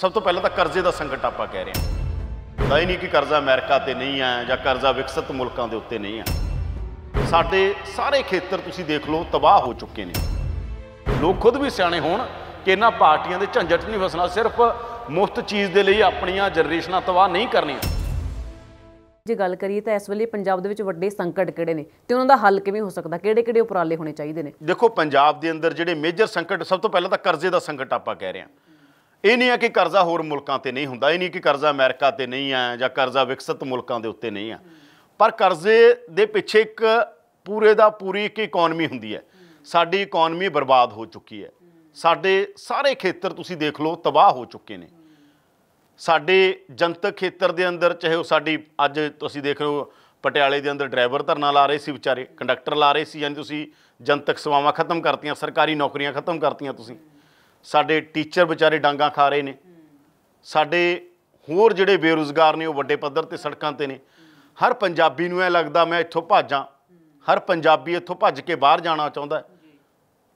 ਸਭ ਤੋਂ ਪਹਿਲਾਂ ਤਾਂ ਕਰਜ਼ੇ ਦਾ ਸੰਕਟ ਆਪਾਂ ਕਹਿ ਰਹੇ ਹਾਂ ਹੁੰਦਾ ਹੀ ਨਹੀਂ ਕਿ ਕਰਜ਼ਾ ਅਮਰੀਕਾ ਤੇ ਨਹੀਂ ਆ ਜਾਂ ਕਰਜ਼ਾ ਵਿਕਸਿਤ ਮੁਲਕਾਂ ਦੇ ਉੱਤੇ ਨਹੀਂ ਆ ਸਾਡੇ ਸਾਰੇ ਖੇਤਰ ਤੁਸੀਂ ਦੇਖ ਲਓ ਤਬਾਹ ਹੋ ਚੁੱਕੇ ਨੇ ਲੋਕ ਖੁਦ ਵੀ ਸਿਆਣੇ ਹੋਣ ਕਿ ਇਹਨਾਂ ਪਾਰਟੀਆਂ ਦੇ ਝੰਜਟ ਨਹੀਂ ਫਸਣਾ ਸਿਰਫ ਮੁਫਤ ਚੀਜ਼ ਦੇ ਲਈ ਆਪਣੀਆਂ ਜਨਰੇਸ਼ਨਾਂ ਤਬਾਹ ਨਹੀਂ ਕਰਨੀਆਂ ਜੇ ਗੱਲ ਕਰੀਏ ਤਾਂ ਇਸ ਵੇਲੇ ਪੰਜਾਬ ਦੇ ਵਿੱਚ ਵੱਡੇ ਸੰਕਟ ਕਿਹੜੇ ਨੇ ਤੇ ਉਹਨਾਂ ਦਾ ਹੱਲ ਕਿਵੇਂ ਹੋ ਸਕਦਾ ਕਿਹੜੇ ਕਿਹੜੇ ਉਪਰਾਲੇ ਹੋਣੇ ਚਾਹੀਦੇ ਨੇ ਦੇਖੋ ਪੰਜਾਬ ਦੇ ਅੰਦਰ ਜਿਹੜੇ ਮੇਜਰ ਸੰਕਟ ਸਭ ਤੋਂ ਪਹਿਲਾਂ ਤਾਂ ਕਰਜ਼ੇ ਦਾ ਸੰਕਟ ਆਪਾਂ ਕਹਿ ਰਹੇ ਹਾਂ ਇਹ ਨਹੀਂ ਆ ਕਿ ਕਰਜ਼ਾ ਹੋਰ ਮੁਲਕਾਂ ਤੇ ਨਹੀਂ ਹੁੰਦਾ ਇਹ ਨਹੀਂ ਕਿ ਕਰਜ਼ਾ ਅਮਰੀਕਾ ਤੇ ਨਹੀਂ ਆ ਜਾਂ ਕਰਜ਼ਾ ਵਿਕਸਤ ਮੁਲਕਾਂ ਦੇ ਉੱਤੇ ਨਹੀਂ ਆ ਪਰ ਕਰਜ਼ੇ ਦੇ ਪਿੱਛੇ ਇੱਕ ਪੂਰੇ ਦਾ ਪੂਰੀ ਇੱਕ ਇਕਨੋਮੀ ਹੁੰਦੀ ਹੈ ਸਾਡੀ ਇਕਨੋਮੀ ਬਰਬਾਦ ਹੋ ਚੁੱਕੀ ਹੈ ਸਾਡੇ ਸਾਰੇ ਖੇਤਰ ਤੁਸੀਂ ਦੇਖ ਲਓ ਤਬਾਹ ਹੋ ਚੁੱਕੇ ਨੇ ਸਾਡੇ ਜਨਤਕ ਖੇਤਰ ਦੇ ਅੰਦਰ ਚਾਹੇ ਉਹ ਸਾਡੀ ਅੱਜ ਤੁਸੀਂ ਦੇਖ ਰਹੇ ਹੋ ਪਟਿਆਲੇ ਦੇ ਅੰਦਰ ਡਰਾਈਵਰ ਧਰਨਾ ਲਾ ਰਹੇ ਸੀ ਵਿਚਾਰੇ ਕੰਡਕਟਰ ਲਾ ਰਹੇ ਸੀ ਯਾਨੀ ਤੁਸੀਂ ਜਨਤਕ ਸੇਵਾਵਾਂ ਖਤਮ ਕਰਤੀਆਂ ਸਰਕਾਰੀ ਨੌਕਰੀਆਂ ਖਤਮ ਕਰਤੀਆਂ ਤੁਸੀਂ ਸਾਡੇ ਟੀਚਰ ਵਿਚਾਰੇ ਡਾਂਗਾ ਖਾ ਰਹੇ ਨੇ ਸਾਡੇ ਹੋਰ ਜਿਹੜੇ ਬੇਰੋਜ਼ਗਾਰ ਨੇ ਉਹ ਵੱਡੇ ਪੱਧਰ ਤੇ ਸੜਕਾਂ ਤੇ ਨੇ ਹਰ ਪੰਜਾਬੀ ਨੂੰ ਐ ਲੱਗਦਾ ਮੈਂ ਇੱਥੋਂ ਭਾਜਾਂ ਹਰ ਪੰਜਾਬੀ ਇੱਥੋਂ ਭੱਜ ਕੇ ਬਾਹਰ ਜਾਣਾ ਚਾਹੁੰਦਾ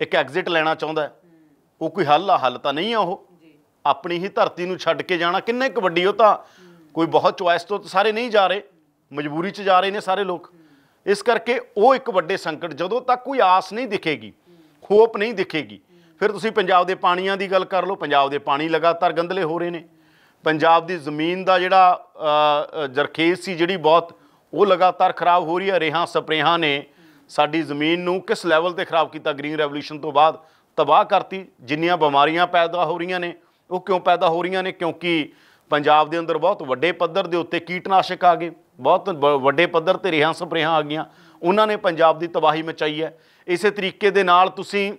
ਇੱਕ ਐਗਜ਼ਿਟ ਲੈਣਾ ਚਾਹੁੰਦਾ ਉਹ ਕੋਈ ਹੱਲ ਆ ਹੱਲ ਤਾਂ ਨਹੀਂ ਆ ਉਹ ਆਪਣੀ ਹੀ ਧਰਤੀ ਨੂੰ ਛੱਡ ਕੇ ਜਾਣਾ ਕਿੰਨੇ ਕੁ ਵੱਡੀ ਉਹ ਤਾਂ ਕੋਈ ਬਹੁਤ ਚੁਆਇਸ ਤੋਂ ਸਾਰੇ ਨਹੀਂ ਜਾ ਰਹੇ ਮਜਬੂਰੀ 'ਚ ਜਾ ਰਹੇ ਨੇ ਸਾਰੇ ਲੋਕ ਇਸ ਕਰਕੇ ਉਹ ਇੱਕ ਵੱਡੇ ਸੰਕਟ ਜਦੋਂ ਤੱਕ ਕੋਈ ਆਸ ਨਹੀਂ ਦਿਖੇਗੀ ਹੋਪ ਨਹੀਂ ਦਿਖੇਗੀ ਫਿਰ ਤੁਸੀਂ ਪੰਜਾਬ ਦੇ ਪਾਣੀਆਂ ਦੀ ਗੱਲ ਕਰ ਲਓ ਪੰਜਾਬ ਦੇ ਪਾਣੀ ਲਗਾਤਾਰ ਗੰਦਲੇ ਹੋ ਰਹੇ ਨੇ ਪੰਜਾਬ ਦੀ ਜ਼ਮੀਨ ਦਾ ਜਿਹੜਾ ਜਰਖੇਜ਼ ਸੀ ਜਿਹੜੀ ਬਹੁਤ ਉਹ ਲਗਾਤਾਰ ਖਰਾਬ ਹੋ ਰਹੀ ਹੈ ਰੇਹਾਂ ਸਪਰੇਹਾਂ ਨੇ ਸਾਡੀ ਜ਼ਮੀਨ ਨੂੰ ਕਿਸ ਲੈਵਲ ਤੇ ਖਰਾਬ ਕੀਤਾ ਗ੍ਰੀਨ ਰੈਵੋਲੂਸ਼ਨ ਤੋਂ ਬਾਅਦ ਤਬਾਹ ਕਰਤੀ ਜਿੰਨੀਆਂ ਬਿਮਾਰੀਆਂ ਪੈਦਾ ਹੋ ਰਹੀਆਂ ਨੇ ਉਹ ਕਿਉਂ ਪੈਦਾ ਹੋ ਰਹੀਆਂ ਨੇ ਕਿਉਂਕਿ ਪੰਜਾਬ ਦੇ ਅੰਦਰ ਬਹੁਤ ਵੱਡੇ ਪੱਧਰ ਦੇ ਉੱਤੇ ਕੀਟਨਾਸ਼ਕ ਆ ਗਏ ਬਹੁਤ ਵੱਡੇ ਪੱਧਰ ਤੇ ਰੇਹਾਂ ਸਪਰੇਹਾਂ ਆ ਗਈਆਂ ਉਹਨਾਂ ਨੇ ਪੰਜਾਬ ਦੀ ਤਬਾਹੀ ਮਚਾਈ ਹੈ ਇਸੇ ਤਰੀਕੇ ਦੇ ਨਾਲ ਤੁਸੀਂ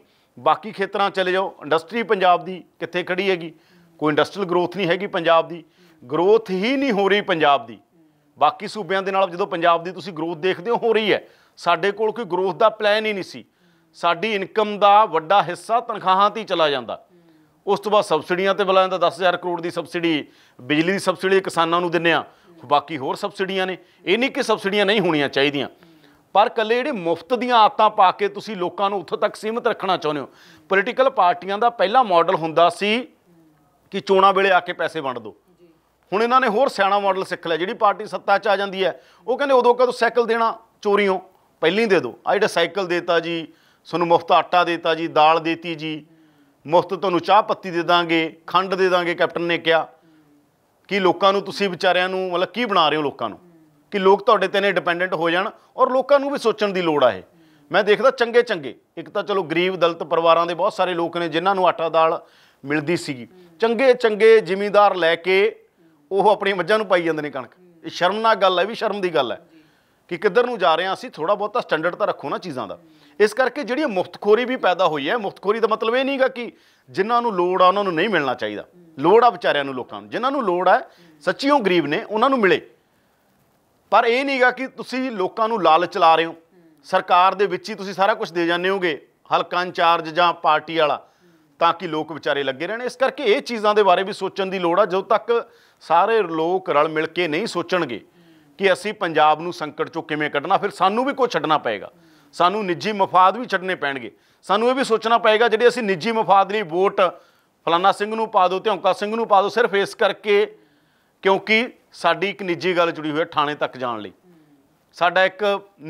ਬਾਕੀ ਖੇਤਰਾਂ ਚਲੇ ਜਾਓ ਇੰਡਸਟਰੀ ਪੰਜਾਬ ਦੀ ਕਿੱਥੇ ਖੜੀ ਹੈਗੀ ਕੋਈ ਇੰਡਸਟਰੀਅਲ ਗਰੋਥ ਨਹੀਂ ਹੈਗੀ ਪੰਜਾਬ ਦੀ ਗਰੋਥ ਹੀ ਨਹੀਂ ਹੋ ਰਹੀ ਪੰਜਾਬ ਦੀ ਬਾਕੀ ਸੂਬਿਆਂ ਦੇ ਨਾਲ ਜਦੋਂ ਪੰਜਾਬ ਦੀ ਤੁਸੀਂ ਗਰੋਥ ਦੇਖਦੇ ਹੋ ਹੋ ਰਹੀ ਹੈ ਸਾਡੇ ਕੋਲ ਕੋਈ ਗਰੋਥ ਦਾ ਪਲਾਨ ਹੀ ਨਹੀਂ ਸੀ ਸਾਡੀ ਇਨਕਮ ਦਾ ਵੱਡਾ ਹਿੱਸਾ ਤਨਖਾਹਾਂ ਤੇ ਚਲਾ ਜਾਂਦਾ ਉਸ ਤੋਂ ਬਾਅਦ ਸਬਸਿਡੀਆਂ ਤੇ ਬੁਲਾਇਆ ਜਾਂਦਾ 10000 ਕਰੋੜ ਦੀ ਸਬਸਿਡੀ ਬਿਜਲੀ ਦੀ ਸਬਸਿਡੀ ਕਿਸਾਨਾਂ ਨੂੰ ਦਿੰਨੇ ਆ ਬਾਕੀ ਹੋਰ ਸਬਸਿਡੀਆਂ ਨੇ ਇਹ ਨਹੀਂ ਕਿ ਸਬਸਿਡੀਆਂ ਨਹੀਂ ਹੋਣੀਆਂ ਚਾਹੀਦੀਆਂ ਪਰ ਕੱਲੇ ਜਿਹੜੇ ਮੁਫਤ ਦੀਆਂ ਆਤਾਂ ਪਾ ਕੇ ਤੁਸੀਂ ਲੋਕਾਂ ਨੂੰ ਉੱਥੇ ਤੱਕ ਸੀਮਤ ਰੱਖਣਾ ਚਾਹੁੰਦੇ ਹੋ ਪੋਲੀਟੀਕਲ ਪਾਰਟੀਆਂ ਦਾ ਪਹਿਲਾ ਮਾਡਲ ਹੁੰਦਾ ਸੀ ਕਿ ਚੋਣਾਂ ਵੇਲੇ ਆ ਕੇ ਪੈਸੇ ਵੰਡ ਦਿਓ ਹੁਣ ਇਹਨਾਂ ਨੇ ਹੋਰ ਸਿਆਣਾ ਮਾਡਲ ਸਿੱਖ ਲਿਆ ਜਿਹੜੀ ਪਾਰਟੀ ਸੱਤਾ 'ਚ ਆ ਜਾਂਦੀ ਹੈ ਉਹ ਕਹਿੰਦੇ ਉਦੋਂ ਕਦੋਂ ਸਾਈਕਲ ਦੇਣਾ ਚੋਰੀਓ ਪਹਿਲਾਂ ਹੀ ਦੇ ਦਿਓ ਆ ਜਿਹੜਾ ਸਾਈਕਲ ਦੇਤਾ ਜੀ ਤੁਹਾਨੂੰ ਮੁਫਤ ਆਟਾ ਦੇਤਾ ਜੀ ਦਾਲ ਦੇਤੀ ਜੀ ਮੁਫਤ ਤੁਹਾਨੂੰ ਚਾਹ ਪੱਤੀ ਦੇ ਦਾਂਗੇ ਖੰਡ ਦੇ ਦਾਂਗੇ ਕੈਪਟਨ ਨੇ ਕਿਹਾ ਕਿ ਲੋਕਾਂ ਨੂੰ ਤੁਸੀਂ ਵਿਚਾਰਿਆਂ ਨੂੰ ਮਤਲਬ ਕੀ ਬਣਾ ਰਹੇ ਹੋ ਲੋਕਾਂ ਨੂੰ ਕਿ ਲੋਕ ਤੁਹਾਡੇ ਤੇ ਨੇ ਡਿਪੈਂਡੈਂਟ ਹੋ ਜਾਣ ਔਰ ਲੋਕਾਂ ਨੂੰ ਵੀ ਸੋਚਣ ਦੀ ਲੋੜ ਆ ਇਹ ਮੈਂ ਦੇਖਦਾ ਚੰਗੇ ਚੰਗੇ ਇੱਕ ਤਾਂ ਚਲੋ ਗਰੀਬ ਦਲਤ ਪਰਿਵਾਰਾਂ ਦੇ ਬਹੁਤ ਸਾਰੇ ਲੋਕ ਨੇ ਜਿਨ੍ਹਾਂ ਨੂੰ ਆਟਾ ਦਾਲ ਮਿਲਦੀ ਸੀਗੀ ਚੰਗੇ ਚੰਗੇ ਜ਼ਿਮੀਂਦਾਰ ਲੈ ਕੇ ਉਹ ਆਪਣੀ ਮੱਝਾਂ ਨੂੰ ਪਾਈ ਜਾਂਦੇ ਨੇ ਕਣਕ ਇਹ ਸ਼ਰਮਨਾਕ ਗੱਲ ਹੈ ਵੀ ਸ਼ਰਮ ਦੀ ਗੱਲ ਹੈ ਕਿ ਕਿੱਧਰ ਨੂੰ ਜਾ ਰਹੇ ਆ ਅਸੀਂ ਥੋੜਾ ਬਹੁਤਾ ਸਟੈਂਡਰਡ ਤਾਂ ਰੱਖੋ ਨਾ ਚੀਜ਼ਾਂ ਦਾ ਇਸ ਕਰਕੇ ਜਿਹੜੀ ਮੁਫਤਖੋਰੀ ਵੀ ਪੈਦਾ ਹੋਈ ਹੈ ਮੁਫਤਖੋਰੀ ਦਾ ਮਤਲਬ ਇਹ ਨਹੀਂਗਾ ਕਿ ਜਿਨ੍ਹਾਂ ਨੂੰ ਲੋੜ ਆ ਉਹਨਾਂ ਨੂੰ ਨਹੀਂ ਮਿਲਣਾ ਚਾਹੀਦਾ ਲੋੜ ਆ ਵਿਚਾਰਿਆਂ ਨੂੰ ਲੋਕਾਂ ਨੂੰ ਜਿਨ੍ਹਾਂ ਨੂੰ ਲੋੜ ਆ ਸੱਚੀਓ ਗਰੀਬ ਨੇ ਉਹਨਾਂ ਨੂੰ ਮਿਲੇ ਪਰ ਇਹ ਨਹੀਂਗਾ ਕਿ ਤੁਸੀਂ ਲੋਕਾਂ ਨੂੰ ਲਾਲਚ ਲਾ ਰਹੇ ਹੋ ਸਰਕਾਰ ਦੇ ਵਿੱਚ ਹੀ ਤੁਸੀਂ ਸਾਰਾ ਕੁਝ ਦੇ ਜਾਂਦੇ ਹੋਗੇ ਹਲਕਾ ਇੰਚਾਰਜ ਜਾਂ ਪਾਰਟੀ ਵਾਲਾ ਤਾਂ ਕਿ ਲੋਕ ਵਿਚਾਰੇ ਲੱਗੇ ਰਹਿਣ ਇਸ ਕਰਕੇ ਇਹ ਚੀਜ਼ਾਂ ਦੇ ਬਾਰੇ ਵੀ ਸੋਚਣ ਦੀ ਲੋੜ ਆ ਜਦੋਂ ਤੱਕ ਸਾਰੇ ਲੋਕ ਰਲ ਮਿਲ ਕੇ ਨਹੀਂ ਸੋਚਣਗੇ ਕਿ ਅਸੀਂ ਪੰਜਾਬ ਨੂੰ ਸੰਕਟ ਚੋਂ ਕਿਵੇਂ ਕੱਢਣਾ ਫਿਰ ਸਾਨੂੰ ਵੀ ਕੁਝ ਛੱਡਣਾ ਪਏਗਾ ਸਾਨੂੰ ਨਿੱਜੀ ਮਫਾਦ ਵੀ ਛੱਡਨੇ ਪੈਣਗੇ ਸਾਨੂੰ ਇਹ ਵੀ ਸੋਚਣਾ ਪਏਗਾ ਜਿਹੜੇ ਅਸੀਂ ਨਿੱਜੀ ਮਫਾਦ ਲਈ ਵੋਟ ਫਲਾਨਾ ਸਿੰਘ ਨੂੰ ਪਾ ਦੋ ਧਿਉਂਕਾ ਸਿੰਘ ਨੂੰ ਪਾ ਦੋ ਸਿਰਫ ਇਸ ਕਰਕੇ ਕਿਉਂਕਿ ਸਾਡੀ ਇੱਕ ਨਿੱਜੀ ਗੱਲ ਜੁੜੀ ਹੋਈ ਹੈ ਥਾਣੇ ਤੱਕ ਜਾਣ ਲਈ ਸਾਡਾ ਇੱਕ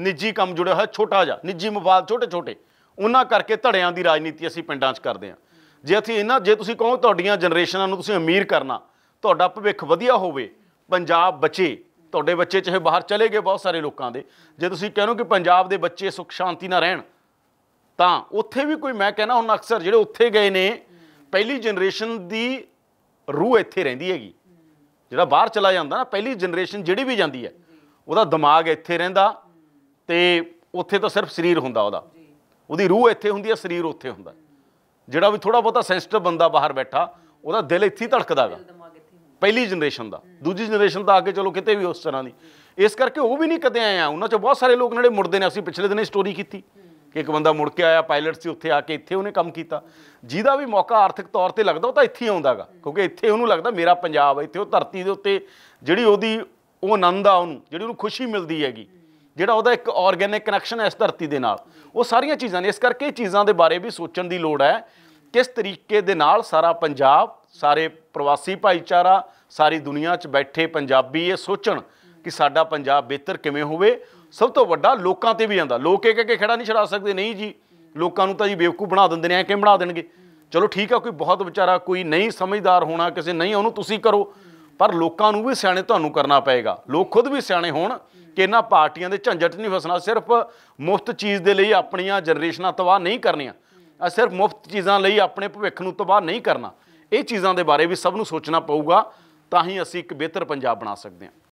ਨਿੱਜੀ ਕੰਮ ਜੁੜਿਆ ਹੋਇਆ ਛੋਟਾ ਜਿਹਾ ਨਿੱਜੀ ਮਵਾਦ ਛੋਟੇ ਛੋਟੇ ਉਹਨਾਂ ਕਰਕੇ ਧੜਿਆਂ ਦੀ ਰਾਜਨੀਤੀ ਅਸੀਂ ਪਿੰਡਾਂ 'ਚ ਕਰਦੇ ਹਾਂ ਜੇ ਅਸੀਂ ਇਹਨਾਂ ਜੇ ਤੁਸੀਂ ਕਹੋ ਤੁਹਾਡੀਆਂ ਜਨਰੇਸ਼ਨਾਂ ਨੂੰ ਤੁਸੀਂ ਅਮੀਰ ਕਰਨਾ ਤੁਹਾਡਾ ਭਵਿੱਖ ਵਧੀਆ ਹੋਵੇ ਪੰਜਾਬ ਬਚੇ ਤੁਹਾਡੇ ਬੱਚੇ ਚਾਹੇ ਬਾਹਰ ਚਲੇ ਗਏ ਬਹੁਤ ਸਾਰੇ ਲੋਕਾਂ ਦੇ ਜੇ ਤੁਸੀਂ ਕਹਿੰਦੇ ਕਿ ਪੰਜਾਬ ਦੇ ਬੱਚੇ ਸੁਖ ਸ਼ਾਂਤੀ ਨਾਲ ਰਹਿਣ ਤਾਂ ਉੱਥੇ ਵੀ ਕੋਈ ਮੈਂ ਕਹਿੰਦਾ ਹੁਣ ਅਕਸਰ ਜਿਹੜੇ ਉੱਥੇ ਗਏ ਨੇ ਪਹਿਲੀ ਜਨਰੇਸ਼ਨ ਦੀ ਰੂਹ ਇੱਥੇ ਰਹਿੰਦੀ ਹੈਗੀ ਜਿਹੜਾ ਬਾਹਰ ਚਲਾ ਜਾਂਦਾ ਨਾ ਪਹਿਲੀ ਜਨਰੇਸ਼ਨ ਜਿਹੜੀ ਵੀ ਜਾਂਦੀ ਹੈ ਉਹਦਾ ਦਿਮਾਗ ਇੱਥੇ ਰਹਿੰਦਾ ਤੇ ਉੱਥੇ ਤਾਂ ਸਿਰਫ ਸਰੀਰ ਹੁੰਦਾ ਉਹਦਾ ਉਹਦੀ ਰੂਹ ਇੱਥੇ ਹੁੰਦੀ ਹੈ ਸਰੀਰ ਉੱਥੇ ਹੁੰਦਾ ਜਿਹੜਾ ਵੀ ਥੋੜਾ ਬਹੁਤਾ ਸੈਂਸਿਟਿਵ ਬੰਦਾ ਬਾਹਰ ਬੈਠਾ ਉਹਦਾ ਦਿਲ ਇੱਥੇ ਹੀ ਧੜਕਦਾਗਾ ਪਹਿਲੀ ਜਨਰੇਸ਼ਨ ਦਾ ਦੂਜੀ ਜਨਰੇਸ਼ਨ ਤਾਂ ਅੱਗੇ ਚਲੋ ਕਿਤੇ ਵੀ ਉਸ ਤਰ੍ਹਾਂ ਦੀ ਇਸ ਕਰਕੇ ਉਹ ਵੀ ਨਹੀਂ ਕਦੇ ਆਏ ਆ ਉਹਨਾਂ ਚ ਬਹੁਤ ਸਾਰੇ ਲੋਕ ਨੇੜੇ ਮੁੜਦੇ ਨੇ ਅਸੀਂ ਪਿਛਲੇ ਦਿਨੇ ਸਟੋਰੀ ਕੀਤੀ ਕਿ ਇੱਕ ਬੰਦਾ ਮੁੜ ਕੇ ਆਇਆ ਪਾਇਲਟ ਸੀ ਉੱਥੇ ਆ ਕੇ ਇੱਥੇ ਉਹਨੇ ਕੰਮ ਕੀਤਾ ਜਿਹਦਾ ਵੀ ਮੌਕਾ ਆਰਥਿਕ ਤੌਰ ਤੇ ਲੱਗਦਾ ਉਹ ਤਾਂ ਇੱਥੇ ਆਉਂਦਾਗਾ ਕਿਉਂਕਿ ਇੱਥੇ ਉਹਨੂੰ ਲੱਗਦਾ ਮੇਰਾ ਪੰਜਾਬ ਇੱਥੇ ਉਹ ਧਰਤੀ ਦੇ ਉੱਤੇ ਜਿਹੜੀ ਉਹਦੀ ਉਹ ਆਨੰਦ ਆ ਉਹਨੂੰ ਜਿਹੜੀ ਉਹਨੂੰ ਖੁਸ਼ੀ ਮਿਲਦੀ ਹੈਗੀ ਜਿਹੜਾ ਉਹਦਾ ਇੱਕ ਆਰਗੇਨਿਕ ਕਨੈਕਸ਼ਨ ਹੈ ਇਸ ਧਰਤੀ ਦੇ ਨਾਲ ਉਹ ਸਾਰੀਆਂ ਚੀਜ਼ਾਂ ਨੇ ਇਸ ਕਰਕੇ ਚੀਜ਼ਾਂ ਦੇ ਬਾਰੇ ਵੀ ਸੋਚਣ ਦੀ ਲੋੜ ਹੈ ਕਿਸ ਤਰੀਕੇ ਦੇ ਨਾਲ ਸਾਰਾ ਪੰਜਾਬ ਸਾਰੇ ਪ੍ਰਵਾਸੀ ਭਾਈਚਾਰਾ ਸਾਰੀ ਦੁਨੀਆ 'ਚ ਬੈਠੇ ਪੰਜਾਬੀ ਇਹ ਸੋਚਣ ਕਿ ਸਾਡਾ ਪੰਜਾਬ ਬਿਹਤਰ ਕਿਵੇਂ ਹੋਵੇ ਸਭ ਤੋਂ ਵੱਡਾ ਲੋਕਾਂ ਤੇ ਵੀ ਆਂਦਾ ਲੋਕ ਇਹ ਕਹਿ ਕੇ ਖੜਾ ਨਹੀਂ ਛੜਾ ਸਕਦੇ ਨਹੀਂ ਜੀ ਲੋਕਾਂ ਨੂੰ ਤਾਂ ਜੀ ਬੇਵਕੂ ਬਣਾ ਦਿੰਦੇ ਨੇ ਐ ਕਿਵੇਂ ਬਣਾ ਦੇਣਗੇ ਚਲੋ ਠੀਕ ਆ ਕੋਈ ਬਹੁਤ ਵਿਚਾਰਾ ਕੋਈ ਨਹੀਂ ਸਮਝਦਾਰ ਹੋਣਾ ਕਿਸੇ ਨਹੀਂ ਉਹਨੂੰ ਤੁਸੀਂ ਕਰੋ ਪਰ ਲੋਕਾਂ ਨੂੰ ਵੀ ਸਿਆਣੇ ਤੁਹਾਨੂੰ ਕਰਨਾ ਪਏਗਾ ਲੋਕ ਖੁਦ ਵੀ ਸਿਆਣੇ ਹੋਣ ਕਿ ਇਹਨਾਂ ਪਾਰਟੀਆਂ ਦੇ ਝੰਜਟ ਨਹੀਂ ਫਸਣਾ ਸਿਰਫ ਮੁਫਤ ਚੀਜ਼ ਦੇ ਲਈ ਆਪਣੀਆਂ ਜਨਰੇਸ਼ਨਾਂ ਤਬਾਹ ਨਹੀਂ ਕਰਨੀਆਂ ਆ ਸਿਰਫ ਮੁਫਤ ਚੀਜ਼ਾਂ ਲਈ ਆਪਣੇ ਭਵਿੱਖ ਨੂੰ ਤਬਾਹ ਨਹੀਂ ਕਰਨਾ ਇਹ ਚੀਜ਼ਾਂ ਦੇ ਬਾਰੇ ਵੀ ਸਭ ਨੂੰ ਸੋਚਣਾ ਪਊਗਾ ਤਾਂ ਹੀ ਅਸੀਂ ਇੱਕ ਬਿਹਤਰ ਪੰਜਾਬ ਬਣਾ ਸਕਦੇ ਹਾਂ